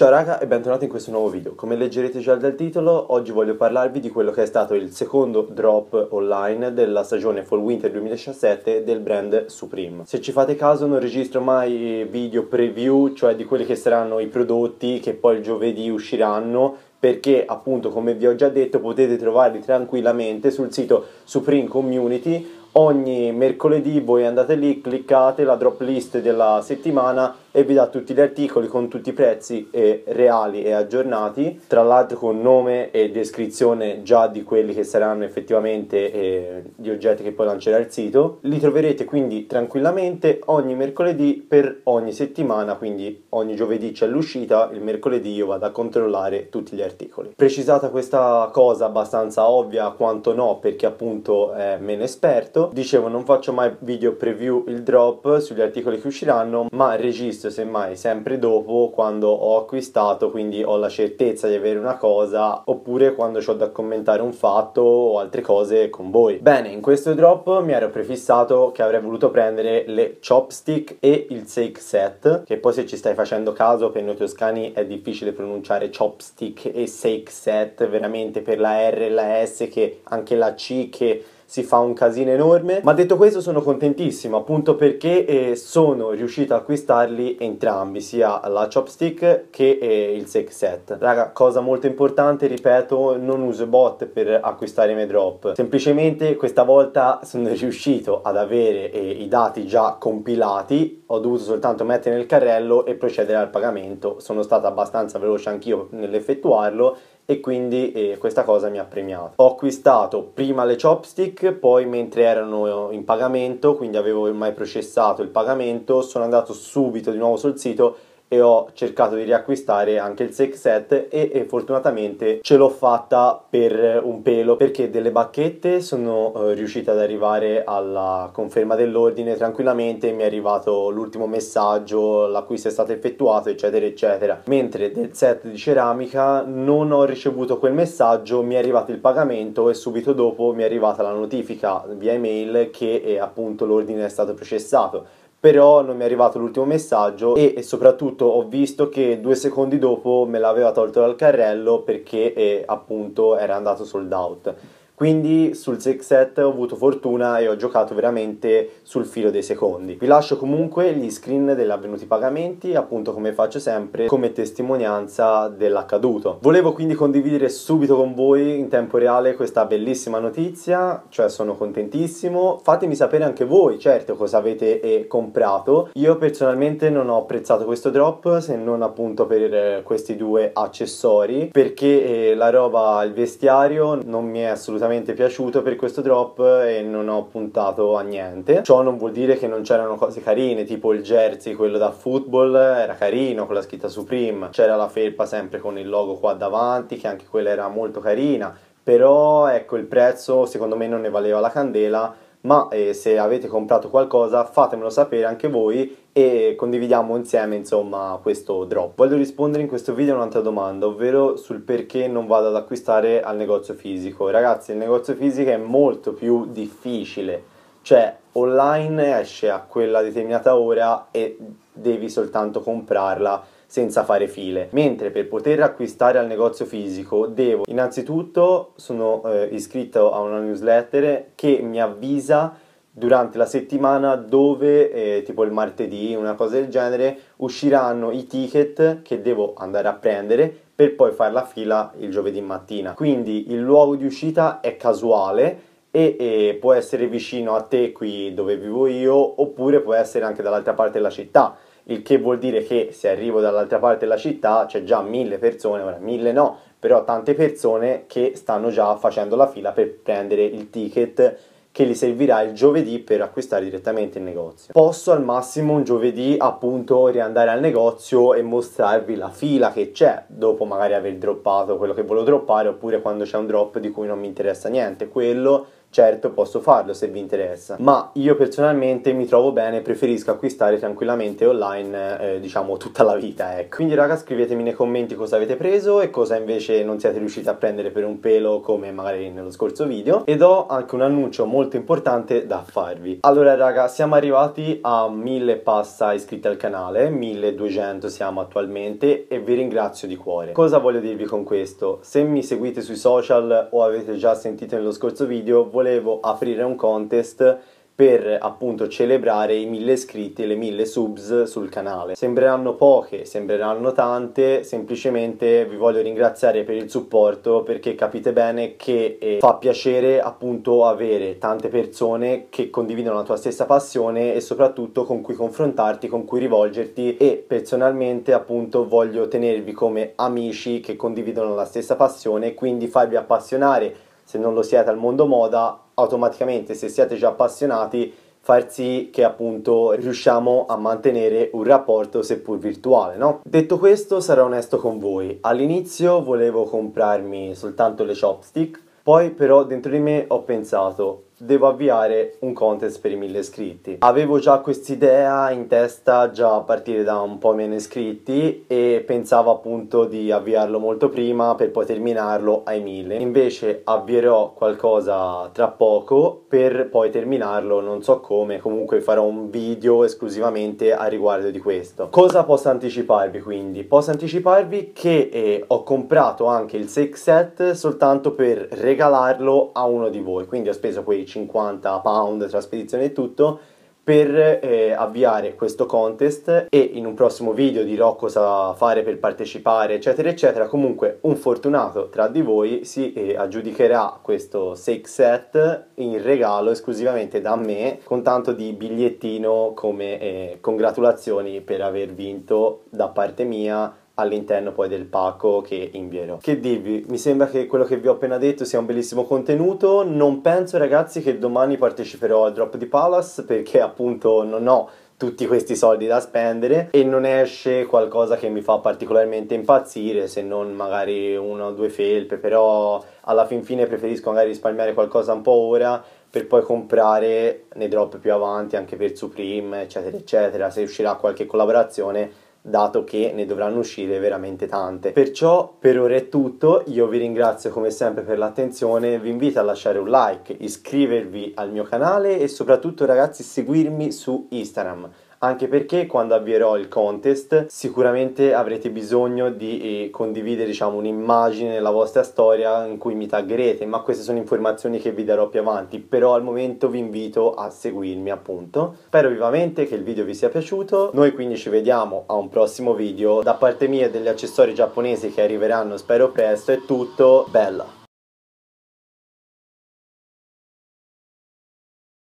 Ciao raga e bentornati in questo nuovo video. Come leggerete già dal titolo, oggi voglio parlarvi di quello che è stato il secondo drop online della stagione Fall Winter 2017 del brand Supreme. Se ci fate caso non registro mai video preview, cioè di quelli che saranno i prodotti che poi il giovedì usciranno perché appunto come vi ho già detto potete trovarli tranquillamente sul sito Supreme Community ogni mercoledì voi andate lì, cliccate la drop list della settimana e vi dà tutti gli articoli con tutti i prezzi e reali e aggiornati, tra l'altro con nome e descrizione già di quelli che saranno effettivamente eh, gli oggetti che poi lancerà il sito. Li troverete quindi tranquillamente ogni mercoledì per ogni settimana, quindi ogni giovedì c'è l'uscita, il mercoledì io vado a controllare tutti gli articoli. Precisata questa cosa abbastanza ovvia quanto no perché appunto è eh, meno esperto, dicevo non faccio mai video preview il drop sugli articoli che usciranno ma registro semmai sempre dopo quando ho acquistato quindi ho la certezza di avere una cosa oppure quando ho da commentare un fatto o altre cose con voi bene in questo drop mi ero prefissato che avrei voluto prendere le chopstick e il shake set che poi se ci stai facendo caso per noi toscani è difficile pronunciare chopstick e shake set veramente per la R e la S che anche la C che si fa un casino enorme, ma detto questo sono contentissimo appunto perché eh, sono riuscito a acquistarli entrambi, sia la chopstick che eh, il sex set. Raga, cosa molto importante, ripeto, non uso bot per acquistare i miei drop, semplicemente questa volta sono riuscito ad avere eh, i dati già compilati, ho dovuto soltanto mettere nel carrello e procedere al pagamento, sono stato abbastanza veloce anch'io nell'effettuarlo e quindi eh, questa cosa mi ha premiato. Ho acquistato prima le chopstick, poi mentre erano in pagamento, quindi avevo mai processato il pagamento, sono andato subito di nuovo sul sito e ho cercato di riacquistare anche il sex set e, e, fortunatamente ce l'ho fatta per un pelo perché delle bacchette sono eh, riuscita ad arrivare alla conferma dell'ordine tranquillamente mi è arrivato l'ultimo messaggio l'acquisto è stato effettuato eccetera eccetera mentre del set di ceramica non ho ricevuto quel messaggio mi è arrivato il pagamento e subito dopo mi è arrivata la notifica via email che eh, appunto l'ordine è stato processato però non mi è arrivato l'ultimo messaggio e, e, soprattutto ho visto che due secondi dopo me l'aveva tolto dal carrello perché eh, appunto era andato sold out quindi sul 6 Set ho avuto fortuna e ho giocato veramente sul filo dei secondi. Vi lascio comunque gli screen degli avvenuti pagamenti, appunto come faccio sempre, come testimonianza dell'accaduto. Volevo quindi condividere subito con voi in tempo reale questa bellissima notizia, cioè sono contentissimo. Fatemi sapere anche voi, certo, cosa avete comprato. Io personalmente non ho apprezzato questo drop, se non appunto per eh, questi due accessori, perché eh, la roba, il vestiario, non mi è assolutamente assolutamente piaciuto per questo drop e non ho puntato a niente. Ciò non vuol dire che non c'erano cose carine, tipo il jersey, quello da football, era carino con la scritta Supreme, c'era la felpa sempre con il logo qua davanti, che anche quella era molto carina, però ecco il prezzo secondo me non ne valeva la candela ma eh, se avete comprato qualcosa fatemelo sapere anche voi e condividiamo insieme insomma questo drop. Voglio rispondere in questo video a un'altra domanda, ovvero sul perché non vado ad acquistare al negozio fisico. Ragazzi, il negozio fisico è molto più difficile. Cioè, online esce a quella determinata ora e devi soltanto comprarla senza fare file. Mentre per poter acquistare al negozio fisico devo innanzitutto sono eh, iscritto a una newsletter che mi avvisa durante la settimana dove, eh, tipo il martedì, una cosa del genere, usciranno i ticket che devo andare a prendere per poi fare la fila il giovedì mattina. Quindi il luogo di uscita è casuale e, e può essere vicino a te qui dove vivo io oppure può essere anche dall'altra parte della città il che vuol dire che se arrivo dall'altra parte della città c'è già mille persone, ora mille no, però tante persone che stanno già facendo la fila per prendere il ticket che li servirà il giovedì per acquistare direttamente il negozio. Posso al massimo un giovedì appunto riandare al negozio e mostrarvi la fila che c'è dopo magari aver droppato quello che volevo droppare oppure quando c'è un drop di cui non mi interessa niente, quello Certo, posso farlo se vi interessa, ma io personalmente mi trovo bene e preferisco acquistare tranquillamente online, eh, diciamo, tutta la vita, ecco. Quindi raga, scrivetemi nei commenti cosa avete preso e cosa invece non siete riusciti a prendere per un pelo, come magari nello scorso video. Ed ho anche un annuncio molto importante da farvi. Allora raga, siamo arrivati a 1000 passa iscritti al canale, 1200 siamo attualmente e vi ringrazio di cuore. Cosa voglio dirvi con questo? Se mi seguite sui social o avete già sentito nello scorso video, volevo aprire un contest per appunto celebrare i mille iscritti e le mille subs sul canale. Sembreranno poche, sembreranno tante, semplicemente vi voglio ringraziare per il supporto perché capite bene che eh, fa piacere appunto avere tante persone che condividono la tua stessa passione e soprattutto con cui confrontarti, con cui rivolgerti e personalmente appunto voglio tenervi come amici che condividono la stessa passione, quindi farvi appassionare se non lo siete al mondo moda, automaticamente se siete già appassionati far sì che appunto riusciamo a mantenere un rapporto seppur virtuale, no? Detto questo, sarò onesto con voi. All'inizio volevo comprarmi soltanto le chopstick, poi però dentro di me ho pensato devo avviare un contest per i 1000 iscritti. Avevo già quest'idea in testa già a partire da un po' meno iscritti e pensavo appunto di avviarlo molto prima per poi terminarlo ai 1000. Invece avvierò qualcosa tra poco per poi terminarlo, non so come, comunque farò un video esclusivamente a riguardo di questo. Cosa posso anticiparvi quindi? Posso anticiparvi che eh, ho comprato anche il 6 set soltanto per regalarlo a uno di voi, quindi ho speso quei 50 pound tra spedizione e tutto per eh, avviare questo contest e in un prossimo video dirò cosa fare per partecipare eccetera eccetera comunque un fortunato tra di voi si eh, aggiudicherà questo shake set in regalo esclusivamente da me con tanto di bigliettino come eh, congratulazioni per aver vinto da parte mia all'interno poi del pacco che invierò. Che dirvi? Mi sembra che quello che vi ho appena detto sia un bellissimo contenuto. Non penso ragazzi che domani parteciperò al drop di Palace perché appunto non ho tutti questi soldi da spendere e non esce qualcosa che mi fa particolarmente impazzire se non magari una o due felpe però alla fin fine preferisco magari risparmiare qualcosa un po' ora per poi comprare nei drop più avanti anche per Supreme eccetera eccetera se uscirà qualche collaborazione dato che ne dovranno uscire veramente tante. Perciò per ora è tutto, io vi ringrazio come sempre per l'attenzione, vi invito a lasciare un like, iscrivervi al mio canale e soprattutto ragazzi seguirmi su Instagram anche perché quando avvierò il contest sicuramente avrete bisogno di eh, condividere diciamo, un'immagine della vostra storia in cui mi taggerete, ma queste sono informazioni che vi darò più avanti, però al momento vi invito a seguirmi appunto. Spero vivamente che il video vi sia piaciuto, noi quindi ci vediamo a un prossimo video, da parte mia degli accessori giapponesi che arriveranno spero presto è tutto, bella!